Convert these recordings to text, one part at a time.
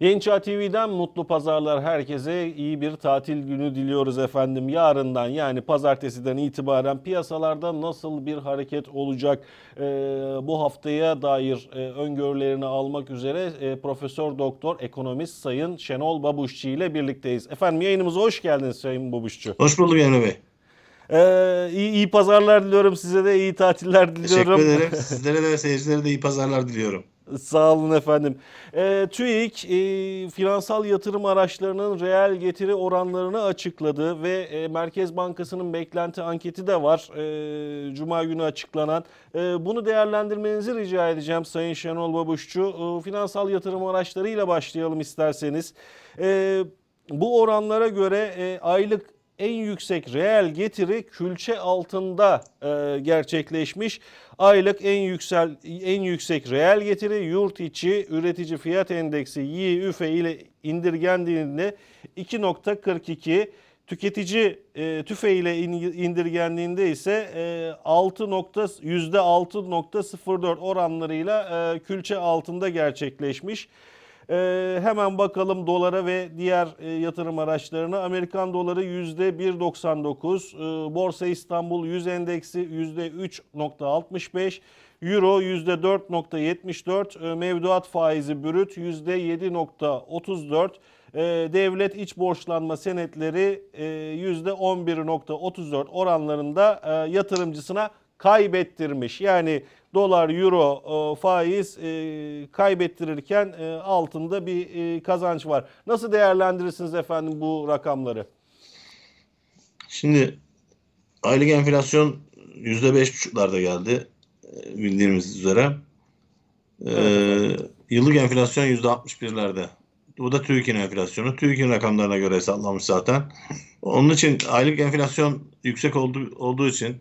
Yeniçağ TV'den mutlu pazarlar herkese. iyi bir tatil günü diliyoruz efendim. Yarından yani pazartesiden itibaren piyasalarda nasıl bir hareket olacak? Ee, bu haftaya dair e, öngörülerini almak üzere e, Profesör Doktor Ekonomist Sayın Şenol Babuşçu ile birlikteyiz. Efendim yayınımıza hoş geldiniz Sayın Babuşçu. Hoş bulduk Yeni Bey. Ee, iyi, iyi pazarlar diliyorum size de iyi tatiller diliyorum. Teşekkür ederim. Sizlere de seyircilere de iyi pazarlar diliyorum. Sağ olun efendim. E, TÜİK e, finansal yatırım araçlarının reel getiri oranlarını açıkladı ve e, Merkez Bankası'nın beklenti anketi de var. E, Cuma günü açıklanan. E, bunu değerlendirmenizi rica edeceğim Sayın Şenol Babuşçu. E, finansal yatırım araçlarıyla başlayalım isterseniz. E, bu oranlara göre e, aylık en yüksek reel getiri külçe altında e, gerçekleşmiş. Aylık en yüksel en yüksek reel getiri yurt içi üretici fiyat endeksi YÜFE ile indirgendiğinde 2.42 Tüketici e, tüfe ile indirgendiğinde ise e, 6 %6.04 oranlarıyla e, külçe altında gerçekleşmiş. E, hemen bakalım dolara ve diğer e, yatırım araçlarına. Amerikan doları %1.99, e, Borsa İstanbul 100 endeksi %3.65, Euro %4.74, e, mevduat faizi brüt %7.34, e, devlet iç borçlanma senetleri e, %11.34 oranlarında e, yatırımcısına kaybettirmiş. Yani dolar, euro, e, faiz e, kaybettirirken e, altında bir kazanç var. Nasıl değerlendirirsiniz efendim bu rakamları? Şimdi aylık enflasyon yüzde beş buçuklarda geldi bildiğimiz üzere. Evet. Ee, yıllık enflasyon birlerde. Bu da Türkiye'nin enflasyonu. Türkiye'nin rakamlarına göre hesaplanmış zaten. Onun için aylık enflasyon yüksek olduğu, olduğu için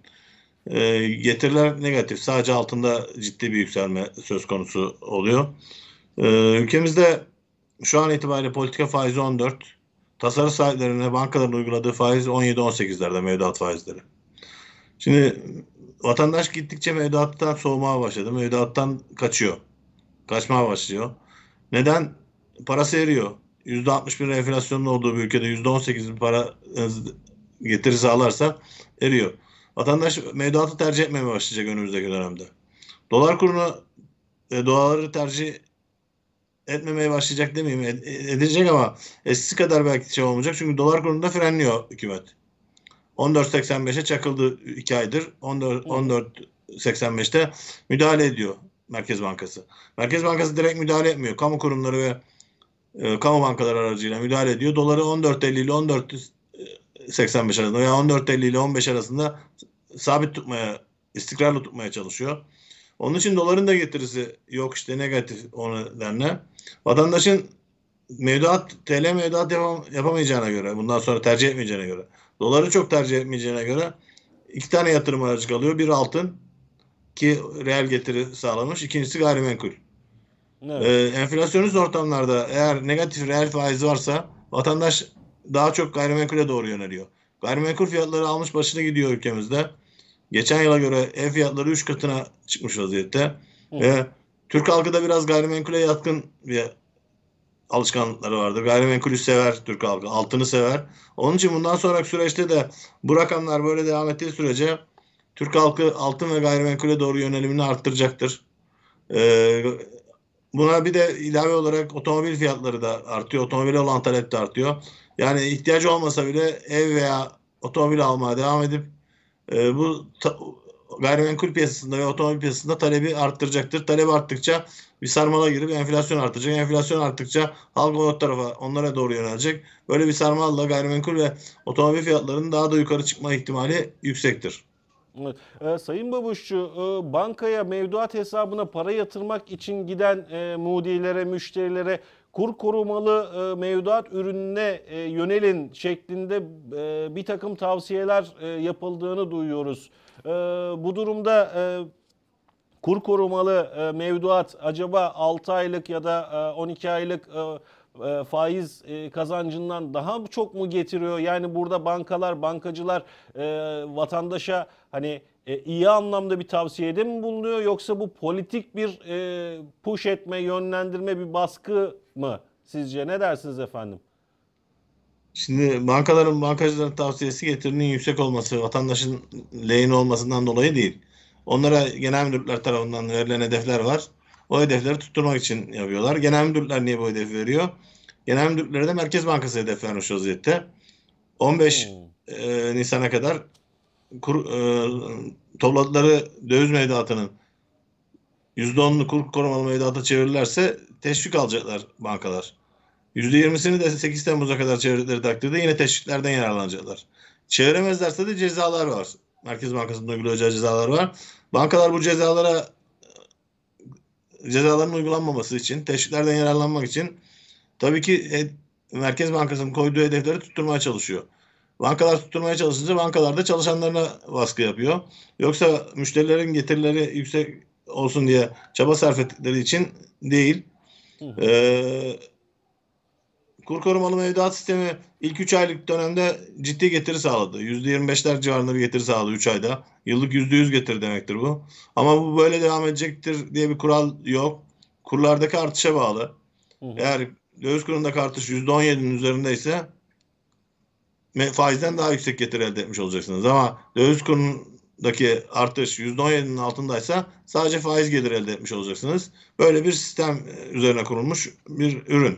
e, getiriler negatif. Sadece altında ciddi bir yükselme söz konusu oluyor. E, ülkemizde şu an itibariyle politika faizi 14. Tasarı sahiplerine bankaların uyguladığı faiz 17-18'lerde mevduat faizleri. Şimdi vatandaş gittikçe mevduattan soğumaya başladı. Mevduattan kaçıyor. Kaçmaya başlıyor. Neden? Parası eriyor. %61 enflasyonun olduğu bir ülkede %18 bir para e, getiri sağlarsa eriyor. Vatandaş mevduatı tercih etmemeye başlayacak önümüzdeki dönemde. Dolar kurunu e, doları tercih etmemeye başlayacak demeyeyim edilecek ama eskisi kadar belki şey olmayacak. Çünkü dolar kurunda frenliyor hükümet. 14.85'e çakıldı 2 aydır. 14 14.85'te müdahale ediyor Merkez Bankası. Merkez Bankası direkt müdahale etmiyor. Kamu kurumları ve e, kamu bankaları aracıyla müdahale ediyor. Doları 14.50 ile 14 85 arasında veya 14.50 ile 15 arasında sabit tutmaya, istikrarlı tutmaya çalışıyor. Onun için doların da getirisi yok işte negatif o nedenle. Vatandaşın mevduat, TL mevduat yapam, yapamayacağına göre, bundan sonra tercih etmeyeceğine göre, doları çok tercih etmeyeceğine göre iki tane yatırım aracı kalıyor. Bir altın ki reel getiri sağlamış. ikincisi gayrimenkul. Evet. Ee, enflasyonist ortamlarda eğer negatif reel faiz varsa vatandaş daha çok gayrimenkule doğru yöneliyor. Gayrimenkul fiyatları almış başına gidiyor ülkemizde. Geçen yıla göre ev fiyatları 3 katına çıkmış vaziyette. Ve Türk halkı da biraz gayrimenkule yatkın bir alışkanlıkları vardır. Gayrimenkulü sever Türk halkı, altını sever. Onun için bundan sonraki süreçte de bu rakamlar böyle devam ettiği sürece Türk halkı altın ve gayrimenkule doğru yönelimini arttıracaktır. Ee, buna bir de ilave olarak otomobil fiyatları da artıyor. Otomobil olan talep de artıyor. Yani ihtiyacı olmasa bile ev veya otomobil almaya devam edip e, bu ta, gayrimenkul piyasasında ve otomobil piyasasında talebi arttıracaktır. Talep arttıkça bir sarmala girip enflasyon artacak. Enflasyon arttıkça halk o tarafa onlara doğru yönelecek. Böyle bir sarmalla gayrimenkul ve otomobil fiyatlarının daha da yukarı çıkma ihtimali yüksektir. Evet. Ee, Sayın Babuşçu, e, bankaya mevduat hesabına para yatırmak için giden e, mudilere, müşterilere kur korumalı e, mevduat ürününe e, yönelin şeklinde e, bir takım tavsiyeler e, yapıldığını duyuyoruz. E, bu durumda e, kur korumalı e, mevduat acaba 6 aylık ya da e, 12 aylık e, e faiz e, kazancından daha çok mu getiriyor? Yani burada bankalar, bankacılar e, vatandaşa hani e, iyi anlamda bir tavsiyede mi bulunuyor yoksa bu politik bir e, push etme, yönlendirme bir baskı mı sizce? Ne dersiniz efendim? Şimdi bankaların bankacıların tavsiyesi getirinin yüksek olması vatandaşın lehine olmasından dolayı değil. Onlara genel müdürler tarafından verilen hedefler var. O hedefleri tutturmak için yapıyorlar. Genel müdürler niye bu hedef veriyor? Genel müdürlere de Merkez Bankası hedef vermiş vaziyette. 15 hmm. e, Nisan'a kadar kur, e, topladıkları döviz mevduatının %10'unu kur korumalı mevduata çevirirlerse teşvik alacaklar bankalar. %20'sini de 8 Temmuz'a kadar çevirdikleri takdirde yine teşviklerden yararlanacaklar. Çeviremezlerse de cezalar var. Merkez Bankası'nın uygulayacağı cezalar var. Bankalar bu cezalara cezaların uygulanmaması için, teşviklerden yararlanmak için tabii ki e, Merkez Bankası'nın koyduğu hedefleri tutturmaya çalışıyor. Bankalar tutturmaya çalışınca bankalar da çalışanlarına baskı yapıyor. Yoksa müşterilerin getirileri yüksek olsun diye çaba sarf ettikleri için değil. Hı hı. Ee, kur korumalı mevduat sistemi ilk 3 aylık dönemde ciddi getiri sağladı. %25'ler civarında bir getiri sağladı 3 ayda. Yıllık %100 getiri demektir bu. Ama bu böyle devam edecektir diye bir kural yok. Kurlardaki artışa bağlı. Hı hı. Eğer döviz kurundaki artış %17'nin üzerindeyse faizden daha yüksek getiri elde etmiş olacaksınız. Ama döviz kurundaki artış %17'nin altındaysa sadece faiz geliri elde etmiş olacaksınız. Böyle bir sistem üzerine kurulmuş bir ürün.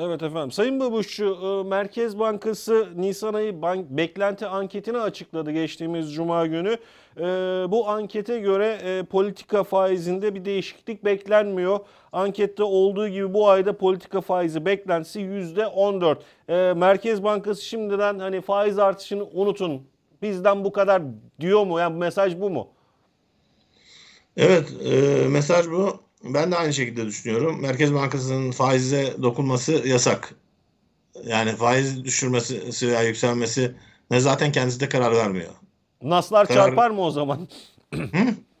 Evet efendim. Sayın Babuşçu, e, Merkez Bankası Nisan ayı bank beklenti anketini açıkladı geçtiğimiz cuma günü. E, bu ankete göre e, politika faizinde bir değişiklik beklenmiyor. Ankette olduğu gibi bu ayda politika faizi beklentisi %14. Merkez Bankası şimdiden hani faiz artışını unutun. Bizden bu kadar diyor mu? Yani mesaj bu mu? Evet, e, mesaj bu. Ben de aynı şekilde düşünüyorum. Merkez Bankası'nın faize dokunması yasak. Yani faiz düşürmesi veya yükselmesi ne zaten kendisi de karar vermiyor. Naslar karar... çarpar mı o zaman?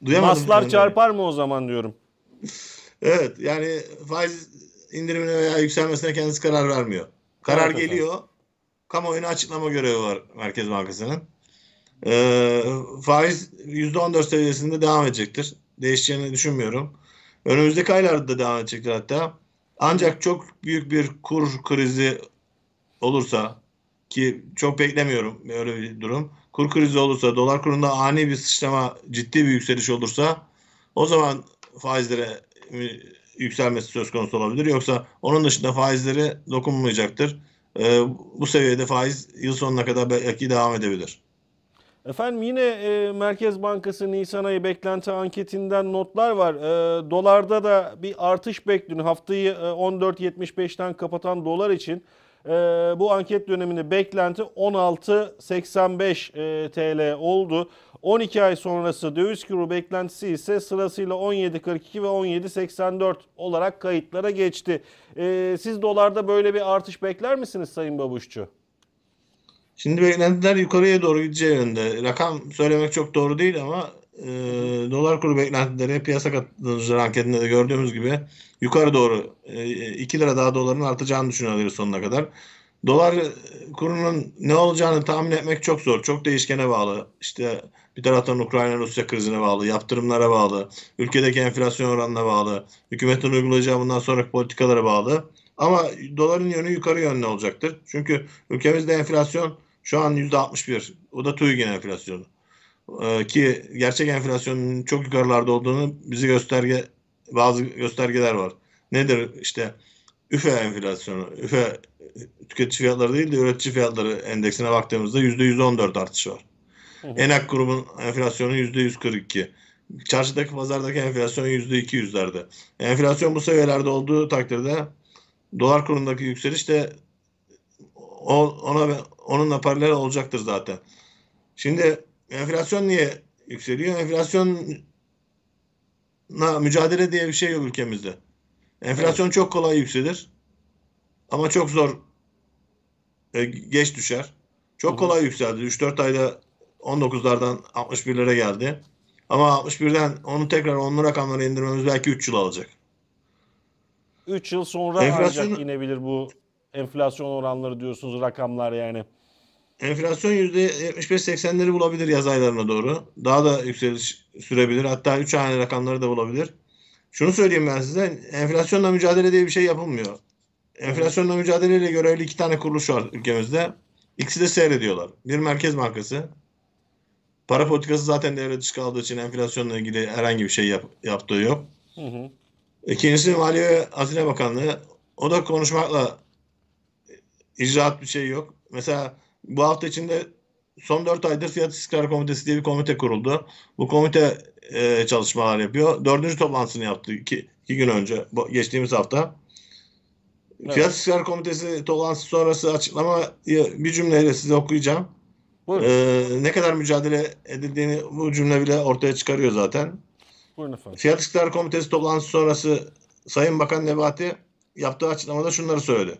Duyamadım. Naslar çarpar mı o zaman diyorum. evet yani faiz indirimine veya yükselmesine kendisi karar vermiyor. Karar evet, geliyor. Efendim. Kamuoyuna açıklama görevi var Merkez Bankası'nın. Ee, faiz %14 seviyesinde devam edecektir. Değişeceğini düşünmüyorum. Önümüzdeki aylarda da devam edecektir hatta. Ancak çok büyük bir kur krizi olursa ki çok beklemiyorum öyle bir durum. Kur krizi olursa, dolar kurunda ani bir sıçrama, ciddi bir yükseliş olursa o zaman faizlere yükselmesi söz konusu olabilir. Yoksa onun dışında faizleri dokunmayacaktır. Ee, bu seviyede faiz yıl sonuna kadar belki devam edebilir. Efendim yine e, Merkez Bankası Nisan ayı beklenti anketinden notlar var. E, dolarda da bir artış bekleniyor. Haftayı e, 14.75'ten kapatan dolar için e, bu anket döneminde beklenti 16.85 e, TL oldu. 12 ay sonrası döviz kuru beklentisi ise sırasıyla 17.42 ve 17.84 olarak kayıtlara geçti. E, siz dolarda böyle bir artış bekler misiniz Sayın Babuşçu? Şimdi beklentiler yukarıya doğru gideceği yönde. Rakam söylemek çok doğru değil ama e, dolar kuru beklentileri piyasa katılımcıları anketinde de gördüğümüz gibi yukarı doğru e, 2 lira daha doların artacağını düşünüyorlar sonuna kadar. Dolar kurunun ne olacağını tahmin etmek çok zor. Çok değişkene bağlı. İşte bir taraftan Ukrayna-Rusya krizine bağlı, yaptırımlara bağlı, ülkedeki enflasyon oranına bağlı, hükümetin uygulayacağı bundan sonraki politikalara bağlı. Ama doların yönü yukarı yönlü olacaktır. Çünkü ülkemizde enflasyon şu an %61. O da TÜİK'in enflasyonu. Ee, ki gerçek enflasyonun çok yukarılarda olduğunu bizi gösterge bazı göstergeler var. Nedir işte üfe enflasyonu, üfe tüketici fiyatları değil de üretici fiyatları endeksine baktığımızda %114 artış var. Hı hı. Enak grubun enflasyonu %142. Çarşıdaki pazardaki enflasyon %200'lerde. Enflasyon bu seviyelerde olduğu takdirde dolar kurundaki yükseliş de ona onunla paralel olacaktır zaten. Şimdi enflasyon niye yükseliyor? Enflasyonla mücadele diye bir şey yok ülkemizde. Enflasyon evet. çok kolay yükselir ama çok zor e, geç düşer. Çok Hı-hı. kolay yükseldi. 3-4 ayda 19'lardan 61'lere geldi. Ama 61'den onu tekrar 10'lu rakamlara indirmemiz belki 3 yıl alacak. 3 yıl sonra enflasyon... ancak inebilir bu enflasyon oranları diyorsunuz rakamlar yani enflasyon %75-80'leri bulabilir yaz aylarına doğru. Daha da yükseliş sürebilir. Hatta 3 aylık rakamları da bulabilir. Şunu söyleyeyim ben size. Enflasyonla mücadele diye bir şey yapılmıyor. Enflasyonla mücadeleyle görevli iki tane kuruluş var ülkemizde. İkisi de seyrediyorlar. Bir merkez bankası. Para politikası zaten devre dışı kaldığı için enflasyonla ilgili herhangi bir şey yap, yaptığı yok. Hı hı. İkincisi Maliye ve Hazine Bakanlığı. O da konuşmakla icraat bir şey yok. Mesela bu hafta içinde son 4 aydır Fiyat İstikrar Komitesi diye bir komite kuruldu. Bu komite e, çalışmalar yapıyor. Dördüncü toplantısını yaptı iki, iki gün önce, bu, geçtiğimiz hafta. Evet. Fiyat İstikrar Komitesi toplantısı sonrası açıklamayı bir cümleyle size okuyacağım. Ee, ne kadar mücadele edildiğini bu cümle bile ortaya çıkarıyor zaten. Fiyat İstikrar Komitesi toplantısı sonrası Sayın Bakan Nebati yaptığı açıklamada şunları söyledi.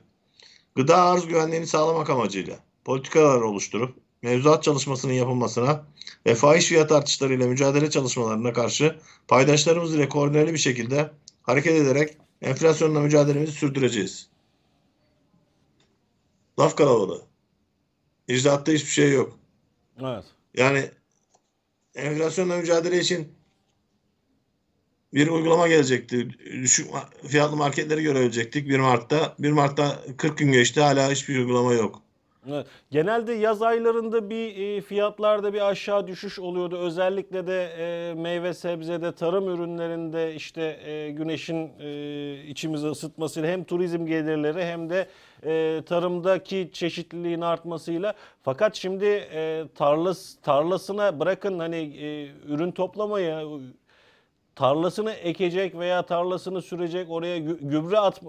Gıda arz güvenliğini sağlamak amacıyla politikalar oluşturup mevzuat çalışmasının yapılmasına ve fahiş fiyat artışlarıyla mücadele çalışmalarına karşı paydaşlarımız ile koordineli bir şekilde hareket ederek enflasyonla mücadelemizi sürdüreceğiz. Laf kalabalığı. İcraatta hiçbir şey yok. Evet. Yani enflasyonla mücadele için bir uygulama gelecekti. Düşük fiyatlı marketleri görebilecektik 1 Mart'ta. 1 Mart'ta 40 gün geçti hala hiçbir uygulama yok. Genelde yaz aylarında bir e, fiyatlarda bir aşağı düşüş oluyordu. Özellikle de e, meyve sebzede, tarım ürünlerinde işte e, güneşin içimizi ısıtmasıyla hem turizm gelirleri hem de tarımdaki çeşitliliğin artmasıyla. Fakat şimdi tarlas tarlasına bırakın hani ürün toplamaya tarlasını ekecek veya tarlasını sürecek oraya gübre at,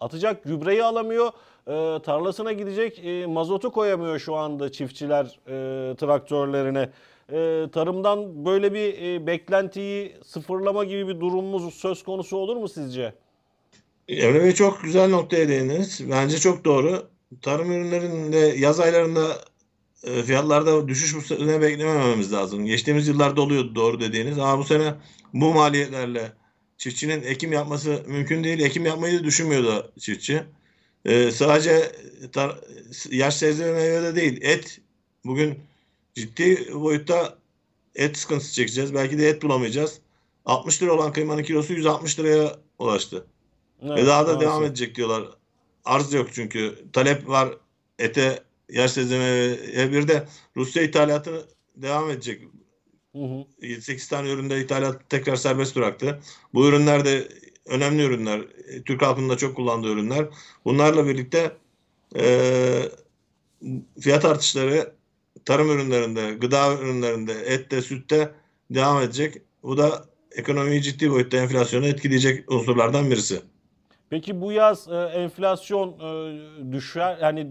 atacak gübreyi alamıyor. E, tarlasına gidecek e, mazotu koyamıyor şu anda çiftçiler e, traktörlerine. E, tarımdan böyle bir e, beklentiyi sıfırlama gibi bir durumumuz söz konusu olur mu sizce? Evet çok güzel noktaya değindiniz. Bence çok doğru. Tarım ürünlerinde yaz aylarında e, fiyatlarda düşüş bu sene beklemememiz lazım. Geçtiğimiz yıllarda oluyordu doğru dediğiniz ama bu sene bu maliyetlerle Çiftçinin ekim yapması mümkün değil. Ekim yapmayı da düşünmüyordu çiftçi. Ee, sadece tar- yaş sebze ve meyvede değil. Et bugün ciddi boyutta et sıkıntısı çekeceğiz. Belki de et bulamayacağız. 60 lira olan kıymanın kilosu 160 liraya ulaştı. Evet, ve daha da maalesef. devam edecek diyorlar. Arz yok çünkü. Talep var ete yaş sebze meyveye. Bir de Rusya ithalatı devam edecek. 8 tane üründe ithalat tekrar serbest bıraktı. Bu ürünler de önemli ürünler. E, Türk halkının da çok kullandığı ürünler. Bunlarla birlikte e, fiyat artışları tarım ürünlerinde, gıda ürünlerinde, ette, sütte devam edecek. Bu da ekonomiyi ciddi boyutta enflasyonu etkileyecek unsurlardan birisi. Peki bu yaz e, enflasyon e, düşer yani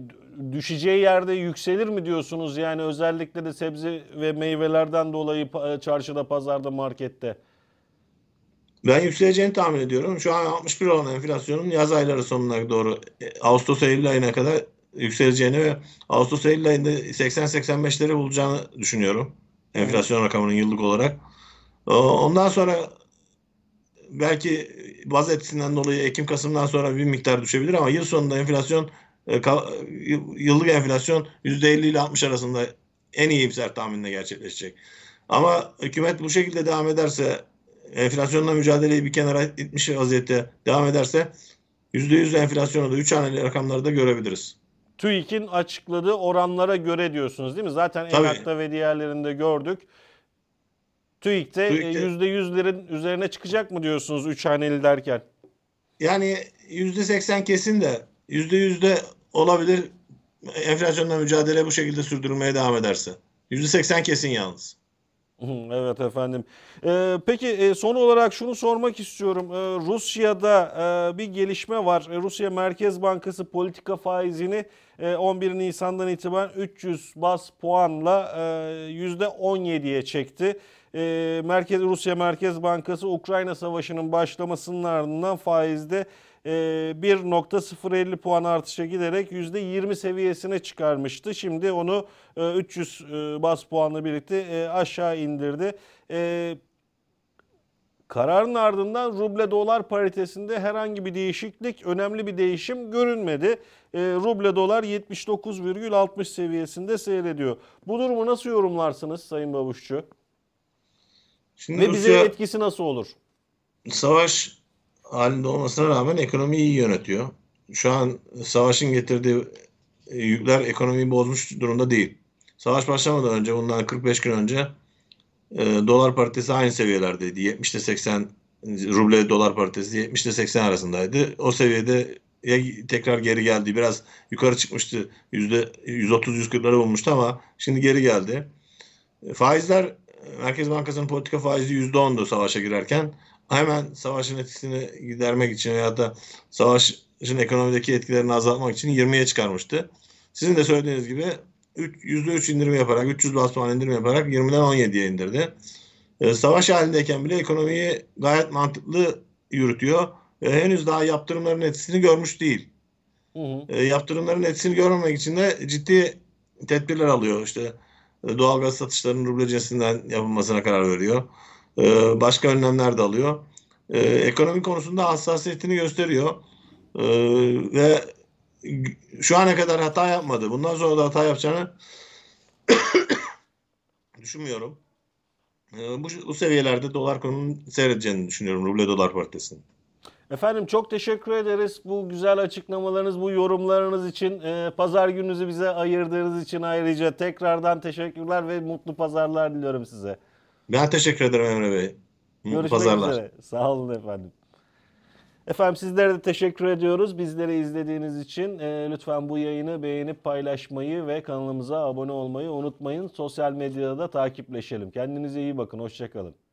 düşeceği yerde yükselir mi diyorsunuz? Yani özellikle de sebze ve meyvelerden dolayı e, çarşıda, pazarda, markette. Ben yükseleceğini tahmin ediyorum. Şu an 61 olan enflasyonun yaz ayları sonuna doğru e, Ağustos Eylül ayına kadar yükseleceğini ve Ağustos Eylül ayında 80-85'leri bulacağını düşünüyorum. Enflasyon rakamının yıllık olarak. Ondan sonra belki baz etkisinden dolayı Ekim Kasım'dan sonra bir miktar düşebilir ama yıl sonunda enflasyon e, yıllık enflasyon %50 ile 60 arasında en iyi iyimser tahminle gerçekleşecek. Ama hükümet bu şekilde devam ederse enflasyonla mücadeleyi bir kenara itmiş vaziyette devam ederse %100 enflasyonu da 3 haneli rakamları da görebiliriz. TÜİK'in açıkladığı oranlara göre diyorsunuz değil mi? Zaten Enak'ta ve diğerlerinde gördük. TÜİK'te, e, TÜİK'te %100'lerin üzerine çıkacak mı diyorsunuz 3 haneli derken? Yani %80 kesin de Yüzde yüzde olabilir enflasyonla mücadele bu şekilde sürdürülmeye devam ederse. Yüzde seksen kesin yalnız. Evet efendim. Ee, peki e, son olarak şunu sormak istiyorum. Ee, Rusya'da e, bir gelişme var. E, Rusya Merkez Bankası politika faizini e, 11 Nisan'dan itibaren 300 bas puanla e, %17'ye çekti. E, Merkez Rusya Merkez Bankası Ukrayna Savaşı'nın başlamasının ardından faizde 1.050 e, puan artışa giderek %20 seviyesine çıkarmıştı. Şimdi onu 300 e, e, bas puanla birlikte aşağı indirdi. Kararın ardından ruble dolar paritesinde herhangi bir değişiklik, önemli bir değişim görünmedi. E, ruble dolar 79,60 seviyesinde seyrediyor. Bu durumu nasıl yorumlarsınız Sayın Babuşçu? Şimdi Ve Rusya, bize etkisi nasıl olur? Savaş halinde olmasına rağmen ekonomiyi iyi yönetiyor. Şu an savaşın getirdiği e, yükler ekonomiyi bozmuş durumda değil. Savaş başlamadan önce bundan 45 gün önce e, dolar paritesi aynı seviyelerdeydi. 70 ile 80 ruble dolar paritesi 70 ile 80 arasındaydı. O seviyede ya tekrar geri geldi. Biraz yukarı çıkmıştı. %130-140'ları bulmuştu ama şimdi geri geldi. E, faizler Merkez Bankası'nın politika faizi %10'du savaşa girerken hemen savaşın etkisini gidermek için ya da savaşın ekonomideki etkilerini azaltmak için 20'ye çıkarmıştı. Sizin de söylediğiniz gibi 3, %3 indirim yaparak, 300 bas puan indirim yaparak 20'den 17'ye indirdi. Ee, savaş halindeyken bile ekonomiyi gayet mantıklı yürütüyor. henüz daha yaptırımların etkisini görmüş değil. Hı hı. Ee, yaptırımların etkisini görmemek için de ciddi tedbirler alıyor. İşte e, doğal gaz satışlarının ruble cinsinden yapılmasına karar veriyor. Ee, başka önlemler de alıyor. Ee, ekonomi konusunda hassasiyetini gösteriyor. Ee, ve şu ana kadar hata yapmadı. Bundan sonra da hata yapacağını düşünmüyorum. bu, bu seviyelerde dolar konunun seyredeceğini düşünüyorum. Ruble dolar paritesinin. Efendim çok teşekkür ederiz bu güzel açıklamalarınız, bu yorumlarınız için. E, pazar gününüzü bize ayırdığınız için ayrıca tekrardan teşekkürler ve mutlu pazarlar diliyorum size. Ben teşekkür ederim Emre Bey. Görüşmek Pazarlar. üzere. Sağ olun efendim. Efendim sizlere de teşekkür ediyoruz. Bizleri izlediğiniz için e, lütfen bu yayını beğenip paylaşmayı ve kanalımıza abone olmayı unutmayın. Sosyal medyada da takipleşelim. Kendinize iyi bakın. Hoşçakalın.